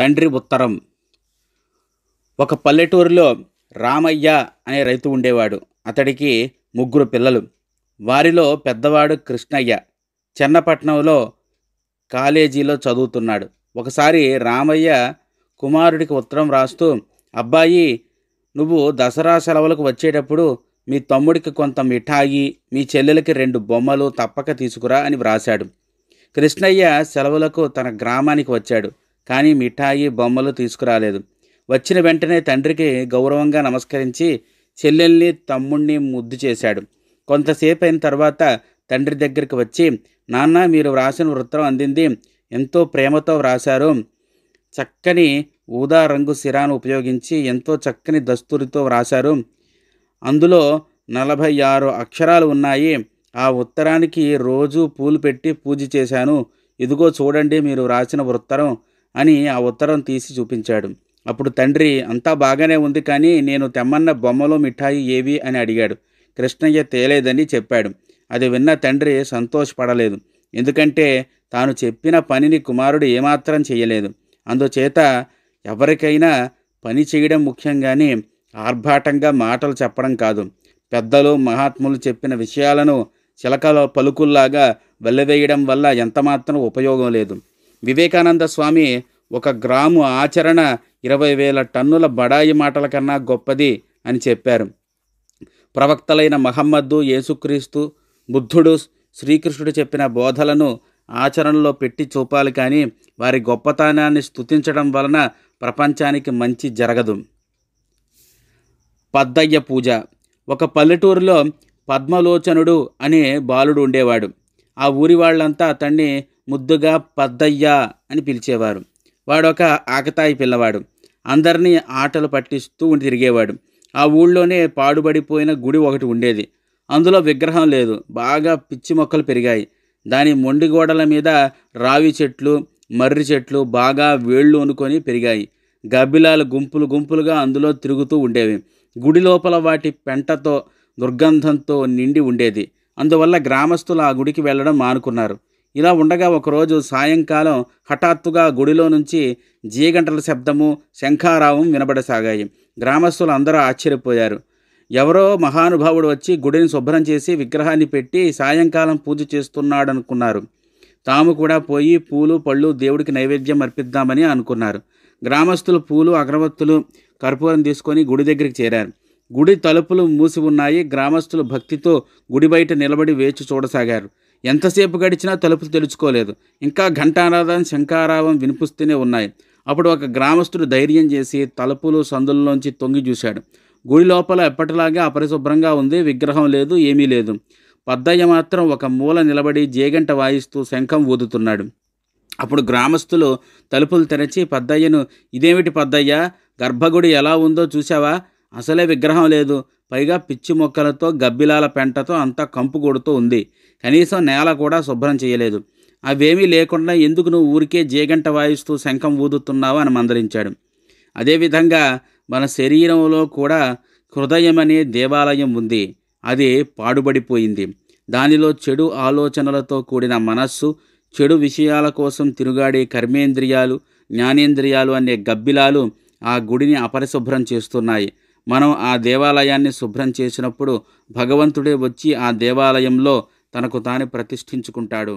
తండ్రి ఉత్తరం ఒక పల్లెటూరులో రామయ్య అనే రైతు ఉండేవాడు అతడికి ముగ్గురు పిల్లలు వారిలో పెద్దవాడు కృష్ణయ్య చెన్నపట్నంలో కాలేజీలో చదువుతున్నాడు ఒకసారి రామయ్య కుమారుడికి ఉత్తరం రాస్తూ అబ్బాయి నువ్వు దసరా సెలవులకు వచ్చేటప్పుడు మీ తమ్ముడికి కొంత మిఠాయి మీ చెల్లెలకి రెండు బొమ్మలు తప్పక తీసుకురా అని వ్రాశాడు కృష్ణయ్య సెలవులకు తన గ్రామానికి వచ్చాడు కానీ మిఠాయి బొమ్మలు తీసుకురాలేదు వచ్చిన వెంటనే తండ్రికి గౌరవంగా నమస్కరించి చెల్లెల్ని తమ్ముణ్ణి ముద్దు చేశాడు కొంతసేపు అయిన తర్వాత తండ్రి దగ్గరికి వచ్చి నాన్న మీరు వ్రాసిన వృత్తం అందింది ఎంతో ప్రేమతో వ్రాశారు చక్కని ఊదా రంగు సిరాను ఉపయోగించి ఎంతో చక్కని దస్తూరితో వ్రాశారు అందులో నలభై ఆరు అక్షరాలు ఉన్నాయి ఆ ఉత్తరానికి రోజు పూలు పెట్టి పూజ చేశాను ఇదిగో చూడండి మీరు వ్రాసిన ఉత్తరం అని ఆ ఉత్తరం తీసి చూపించాడు అప్పుడు తండ్రి అంతా బాగానే ఉంది కానీ నేను తెమ్మన్న బొమ్మలు మిఠాయి ఏవి అని అడిగాడు కృష్ణయ్య తేలేదని చెప్పాడు అది విన్న తండ్రి సంతోషపడలేదు ఎందుకంటే తాను చెప్పిన పనిని కుమారుడు ఏమాత్రం చేయలేదు అందుచేత ఎవరికైనా పని చేయడం ముఖ్యంగానే ఆర్భాటంగా మాటలు చెప్పడం కాదు పెద్దలు మహాత్ములు చెప్పిన విషయాలను చిలకల పలుకుల్లాగా వెళ్ళవేయడం వల్ల ఎంతమాత్రం ఉపయోగం లేదు వివేకానంద స్వామి ఒక గ్రాము ఆచరణ ఇరవై వేల టన్నుల బడాయి మాటల కన్నా గొప్పది అని చెప్పారు ప్రవక్తలైన మహమ్మద్దు యేసుక్రీస్తు బుద్ధుడు శ్రీకృష్ణుడు చెప్పిన బోధలను ఆచరణలో పెట్టి చూపాలి కానీ వారి గొప్పతనాన్ని స్థుతించడం వలన ప్రపంచానికి మంచి జరగదు పద్దయ్య పూజ ఒక పల్లెటూరులో పద్మలోచనుడు అనే బాలుడు ఉండేవాడు ఆ ఊరి వాళ్ళంతా అతన్ని ముద్దుగా పద్దయ్యా అని పిలిచేవారు వాడొక ఆకతాయి పిల్లవాడు అందరినీ ఆటలు పట్టిస్తూ తిరిగేవాడు ఆ ఊళ్ళోనే పాడుబడిపోయిన గుడి ఒకటి ఉండేది అందులో విగ్రహం లేదు బాగా పిచ్చి మొక్కలు పెరిగాయి దాని మొండి గోడల మీద రావి చెట్లు మర్రి చెట్లు బాగా వేళ్ళు అనుకొని పెరిగాయి గబ్బిలాల గుంపులు గుంపులుగా అందులో తిరుగుతూ ఉండేవి గుడి లోపల వాటి పెంటతో దుర్గంధంతో నిండి ఉండేది అందువల్ల గ్రామస్తులు ఆ గుడికి వెళ్ళడం మానుకున్నారు ఇలా ఉండగా ఒకరోజు సాయంకాలం హఠాత్తుగా గుడిలో నుంచి జీగంటల శబ్దము శంఖారావం వినబడసాగాయి గ్రామస్తులు అందరూ ఆశ్చర్యపోయారు ఎవరో మహానుభావుడు వచ్చి గుడిని శుభ్రం చేసి విగ్రహాన్ని పెట్టి సాయంకాలం పూజ చేస్తున్నాడనుకున్నారు తాము కూడా పోయి పూలు పళ్ళు దేవుడికి నైవేద్యం అర్పిద్దామని అనుకున్నారు గ్రామస్తులు పూలు అగరవత్తులు కర్పూరం తీసుకొని గుడి దగ్గరికి చేరారు గుడి తలుపులు మూసి ఉన్నాయి గ్రామస్తులు భక్తితో గుడి బయట నిలబడి వేచి చూడసాగారు ఎంతసేపు గడిచినా తలుపులు తెలుసుకోలేదు ఇంకా ఘంటానాదం శంకారావం వినిపిస్తూనే ఉన్నాయి అప్పుడు ఒక గ్రామస్తుడు ధైర్యం చేసి తలుపులు సందుల్లోంచి తొంగి చూశాడు గుడి లోపల ఎప్పటిలాగే అపరిశుభ్రంగా ఉంది విగ్రహం లేదు ఏమీ లేదు పద్దయ్య మాత్రం ఒక మూల నిలబడి జేగంట వాయిస్తూ శంఖం ఊదుతున్నాడు అప్పుడు గ్రామస్తులు తలుపులు తెరచి పద్దయ్యను ఇదేమిటి పద్దయ్య గర్భగుడి ఎలా ఉందో చూసావా అసలే విగ్రహం లేదు పైగా పిచ్చి మొక్కలతో గబ్బిలాల పెంటతో అంతా కంపు కొడుతూ ఉంది కనీసం నేల కూడా శుభ్రం చేయలేదు అవేమీ లేకుండా ఎందుకు నువ్వు ఊరికే జీగంట వాయిస్తూ శంఖం ఊదుతున్నావు అని మందలించాడు అదేవిధంగా మన శరీరంలో కూడా హృదయం అనే దేవాలయం ఉంది అది పాడుబడిపోయింది దానిలో చెడు ఆలోచనలతో కూడిన మనస్సు చెడు విషయాల కోసం తిరుగాడే కర్మేంద్రియాలు జ్ఞానేంద్రియాలు అనే గబ్బిలాలు ఆ గుడిని అపరిశుభ్రం చేస్తున్నాయి మనం ఆ దేవాలయాన్ని శుభ్రం చేసినప్పుడు భగవంతుడే వచ్చి ఆ దేవాలయంలో తనకు తాను ప్రతిష్ఠించుకుంటాడు